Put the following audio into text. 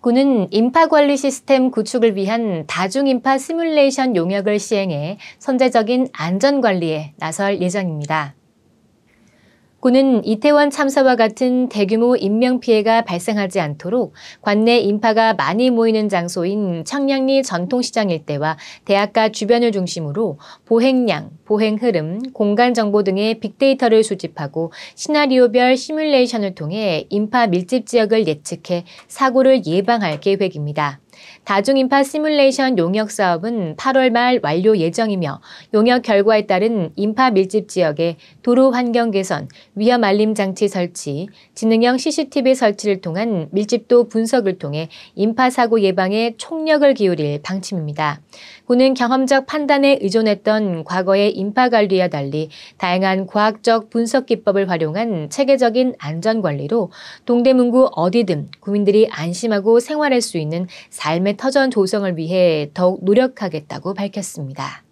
군은 인파관리 시스템 구축을 위한 다중인파 시뮬레이션 용역을 시행해 선제적인 안전관리에 나설 예정입니다. 군은 이태원 참사와 같은 대규모 인명피해가 발생하지 않도록 관내 인파가 많이 모이는 장소인 청량리 전통시장 일대와 대학가 주변을 중심으로 보행량, 보행 흐름, 공간 정보 등의 빅데이터를 수집하고 시나리오별 시뮬레이션을 통해 인파 밀집 지역을 예측해 사고를 예방할 계획입니다. 다중인파 시뮬레이션 용역 사업은 8월 말 완료 예정이며 용역 결과에 따른 인파 밀집 지역에 도로 환경 개선, 위험 알림 장치 설치, 지능형 CCTV 설치를 통한 밀집도 분석을 통해 인파 사고 예방에 총력을 기울일 방침입니다. 군은 경험적 판단에 의존했던 과거의 인파 관리와 달리 다양한 과학적 분석 기법을 활용한 체계적인 안전 관리로 동대문구 어디든 국민들이 안심하고 생활할 수 있는 발매 터전 조성을 위해 더욱 노력하겠다고 밝혔습니다.